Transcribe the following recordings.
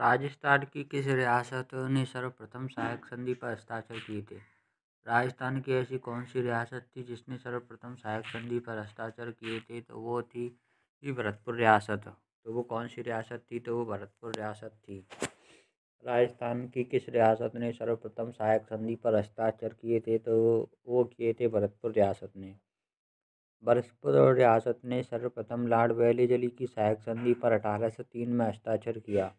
राजस्थान की किस रियासत ने सर्वप्रथम सहायक संधि पर हस्ताक्षर किए थे राजस्थान की ऐसी कौन सी रियासत थी जिसने सर्वप्रथम सहायक संधि पर हस्ताक्षर किए थे तो वो थी ये भरतपुर रियासत तो वो कौन सी रियासत थी तो वो भरतपुर रियासत थी राजस्थान की किस रियासत ने सर्वप्रथम सहायक संधि पर हस्ताक्षर किए थे तो वो किए थे भरतपुर रियासत ने भरतपुर रियासत ने सर्वप्रथम लाड वैली जली की सहायक संधि पर अठारह सौ तीन में हस्ताक्षर किया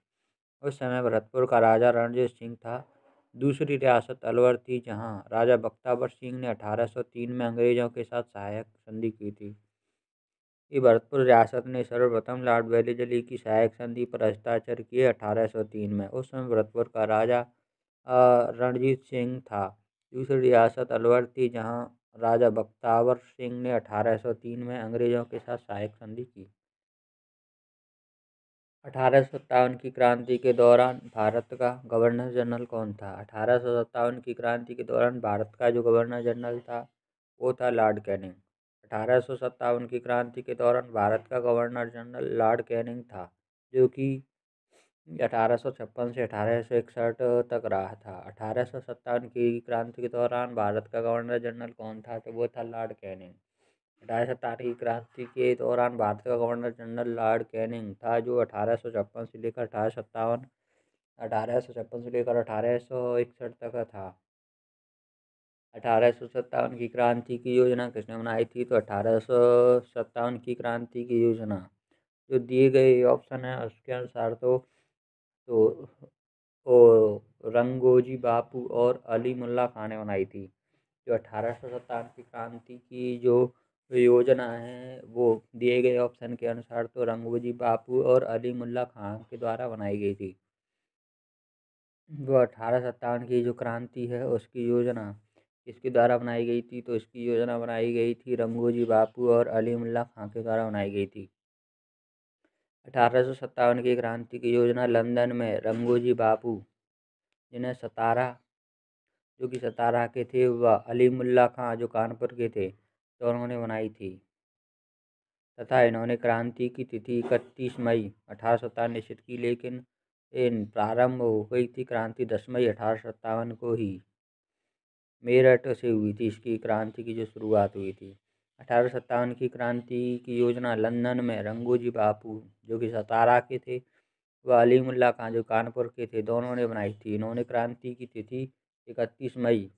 उस समय भरतपुर का राजा रणजीत सिंह था दूसरी रियासत अलवर थी जहाँ राजा बख्तावर सिंह ने 1803 में अंग्रेज़ों के साथ सहायक संधि की थी ये भरतपुर रियासत ने सर्वप्रथम लॉर्ड जली की सहायक संधि पर हस्ताक्षर किए 1803 में उस समय भरतपुर का राजा रणजीत सिंह था दूसरी रियासत अलवर थी जहाँ राजा बख्तावर सिंह ने 1803 में अंग्रेज़ों के साथ सहायक संधि की अठारह सौ सत्तावन की क्रांति के दौरान भारत का गवर्नर जनरल कौन था अठारह सौ सत्तावन की क्रांति के दौरान भारत का जो गवर्नर जनरल था वो था लॉर्ड कैनिंग अठारह सौ सत्तावन की क्रांति के दौरान भारत का गवर्नर जनरल लॉर्ड कैनिंग था जो कि अठारह सौ छप्पन से अठारह सौ इकसठ तक रहा था अठारह सौ सत्तावन की क्रांति के दौरान भारत का गवर्नर जनरल कौन था तो वो था लॉर्ड कैनिंग अठारह सौ की क्रांति के दौरान भारत का गवर्नर जनरल लॉर्ड कैनिंग था जो अठारह सौ छप्पन से लेकर अठारह सत्तावन अठारह सौ छप्पन से लेकर अठारह सौ इकसठ तक था अठारह सौ सत्तावन की क्रांति की योजना किसने बनाई थी तो अठारह सौ सत्तावन की क्रांति की योजना जो दिए गए ऑप्शन है उसके अनुसार तो तो ओ रंगोजी बापू और अली मुल्ला खान ने बनाई थी जो अठारह सौ सत्तावन की क्रांति की जो योजना है वो दिए गए ऑप्शन के अनुसार तो रंगोजी बापू और अली मुल्ला खान के द्वारा बनाई गई थी वो अठारह सत्तावन की जो क्रांति है उसकी योजना इसके द्वारा बनाई गई थी तो इसकी योजना बनाई गई थी रंगोजी बापू और अली मुल्ला खान के द्वारा बनाई गई थी अठारह सौ सत्तावन की क्रांति की योजना लंदन में रंगोजी बापू जिन्हें सतारा जो कि सतारा के थे वह अली मुल्ला खां जो कानपुर के थे जो तो उन्होंने बनाई थी तथा इन्होंने क्रांति की तिथि इकतीस मई अठारह सौ निश्चित की लेकिन इन प्रारंभ हो गई थी क्रांति दस मई अठारह सौ सत्तावन को ही मेरठ से हुई थी इसकी क्रांति की जो शुरुआत हुई थी अठारह सौ सत्तावन की क्रांति की योजना लंदन में रंगोजी बापू जो कि सतारा के थे व अलीमुल्ला खां जो कानपुर के थे दोनों ने बनाई थी इन्होंने क्रांति की तिथि इकतीस मई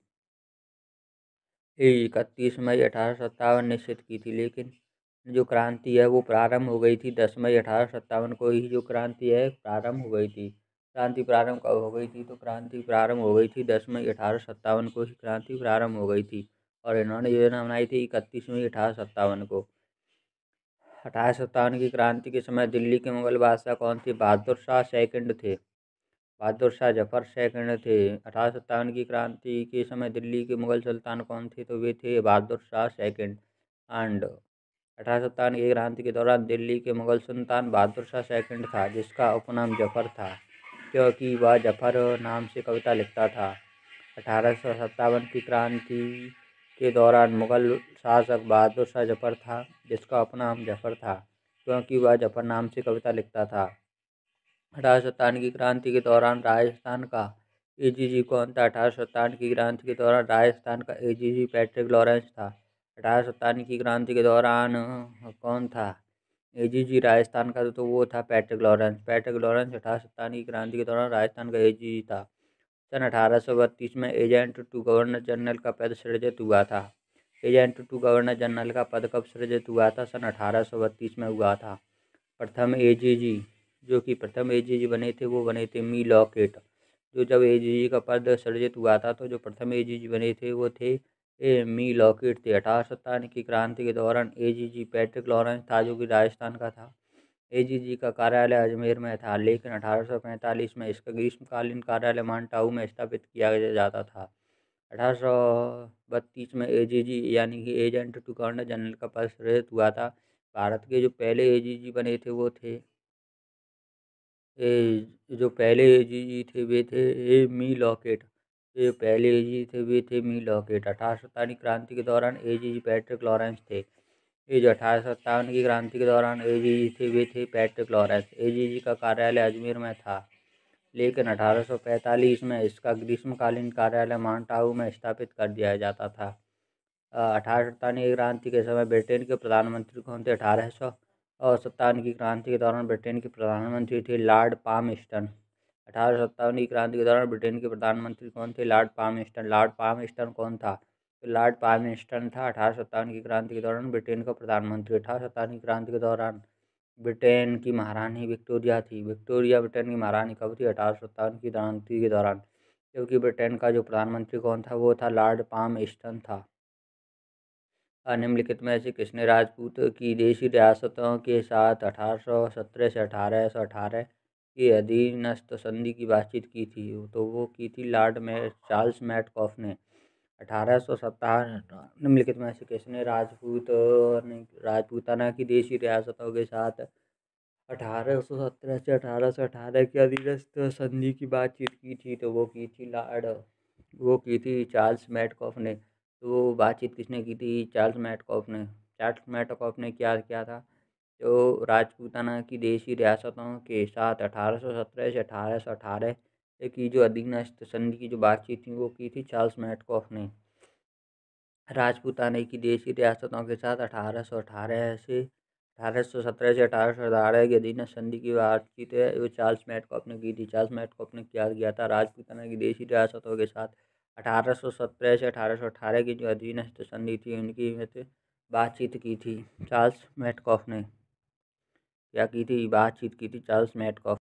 इकतीस मई अठारह सत्तावन निश्चित की थी लेकिन जो क्रांति है वो प्रारंभ हो गई थी दस मई अठारह सत्तावन को ही जो क्रांति है प्रारंभ हो गई थी क्रांति प्रारंभ कब हो गई थी तो क्रांति प्रारंभ हो गई थी दस मई अठारह सत्तावन को ही क्रांति प्रारंभ हो गई थी और इन्होंने योजना बनाई थी इकतीस मई अठारह सत्तावन को अठारह सत्तावन की क्रांति के समय दिल्ली के मुगल बादशाह कौन थे बहादुर शाह सेकंड थे बहादुर शाह जफर सेकंड थे अठारह सत्तावन की क्रांति के समय दिल्ली के मुगल सुल्तान कौन थे तो वे थे बहादुर शाह सेकंड एंड अठारह सत्तावन की क्रांति के दौरान दिल्ली के मुगल सुल्तान बहादुर शाह सेकंड था जिसका उपनाम जफर था क्योंकि वह जफर नाम से कविता लिखता था अठारह सौ की क्रांति के दौरान मुगल शासक बहादुर शाह जफर था जिसका अपना नाम जफर था क्योंकि वह जफर नाम से कविता लिखता था अठारह की क्रांति के दौरान राजस्थान का एजीजी कौन था अठारह की क्रांति के दौरान राजस्थान का एजीजी पैट्रिक लॉरेंस था अठारह की क्रांति के दौरान कौन था एजीजी राजस्थान का तो वो था पैट्रिक लॉरेंस पैट्रिक लॉरेंस अठारह की क्रांति के दौरान राजस्थान का एजीजी था सन अठारह सौ बत्तीस में एजेंट टू गवर्नर जनरल का पद सृजित हुआ था एजेंट टू गवर्नर जनरल का पद कब सृजित हुआ था सन अठारह सौ बत्तीस में हुआ था प्रथम एजीजी जो कि प्रथम जी बने थे वो बने थे मी लॉकेट जो जब जी का पद सृजित हुआ था तो जो प्रथम जी बने थे वो थे ए मी लॉकेट थे अठारह सत्तावन की क्रांति के दौरान जी पैट्रिक लॉरेंस था जो कि राजस्थान का था जी का कार्यालय अजमेर में था लेकिन पैंतालीस में इसका ग्रीष्मकालीन कार्यालय मानटाऊ में स्थापित किया जाता था अठारह में जी यानी कि एजेंट टू गवर्नर जनरल का पद सृजित हुआ था भारत के जो पहले जी बने थे वो थे जो पहले जी थे वे थे ए मी लॉकेट ये पहले जी थे वे थे मी लॉकेट अठारह सत्तावन की क्रांति के दौरान ए जी जी पैट्रिक लॉरेंस थे ये जो अठारह सत्तावन की क्रांति के दौरान ए जी जी थे वे थे पैट्रिक लॉरेंस ए जी जी का कार्यालय अजमेर में था लेकिन अठारह सौ पैंतालीस में इसका ग्रीष्मकालीन कार्यालय माउंटाऊ में स्थापित कर दिया जाता था अठारह सत्तावन क्रांति के समय ब्रिटेन के प्रधानमंत्री कौन थे अठारह सौ और सत्तावन की क्रांति के दौरान ब्रिटेन के प्रधानमंत्री थे लॉर्ड पामस्टन अठारह सत्तावन की क्रांति के दौरान ब्रिटेन के प्रधानमंत्री कौन थे लॉर्ड पामस्टन लॉर्ड पामस्टन कौन था तो लॉर्ड पामस्टन था अठारह सत्तावन की क्रांति के दौरान ब्रिटेन का प्रधानमंत्री अठारह सत्तावन की क्रांति के दौरान ब्रिटेन की महारानी विक्टोरिया थी विक्टोरिया ब्रिटेन की महारानी कब थी अठारह सत्तावन की क्रांति के दौरान क्योंकि ब्रिटेन का जो प्रधानमंत्री कौन था वो था लॉर्ड पाम ईस्टन था निम्नलिखित में से किसने राजपूत की देशी रियासतों के साथ अठारह से अठारह सौ अठारह की अधीनस्थ संधि की बातचीत की थी तो वो की थी लॉर्ड में चार्ल्स मैटकॉफ ने अठारह सौ निम्नलिखित में से किसने राजपूत राजपूताना की देशी रियासतों के साथ अठारह सौ सत्रह से अठारह सौ अठारह की अधीनस्थ संधि की बातचीत की थी तो वो की थी लॉर्ड वो की थी चार्ल्स मैटकॉफ ने तो बातचीत किसने की थी चार्ल्स मैटकॉफ ने चार्ल्स मैटकॉफ ने क्या किया था जो तो राजपूताना की देशी रियासतों के साथ अठारह सौ सत्रह से अठारह सौ अठारह की जो अधीनस्थ संधि की जो बातचीत थी वो की थी चार्ल्स मैटकॉफ ने राजपूताना की देशी रियासतों के साथ अठारह सौ अठारह से अठारह सौ सत्रह से अठारह सौ अठारह के अधीन संधि की बातचीत है वो चार्ल्स मैटकॉफ ने की थी चार्ल्स मैटकॉफ ने क्या किया था राजपूताना की देशी रियासतों के साथ अठारह सौ सत्रह से अठारह सौ अठारह की जो अधीन संधि थी उनकी में बातचीत की थी चार्ल्स मेटकॉफ ने क्या की थी बातचीत की थी चार्ल्स मेटकॉफ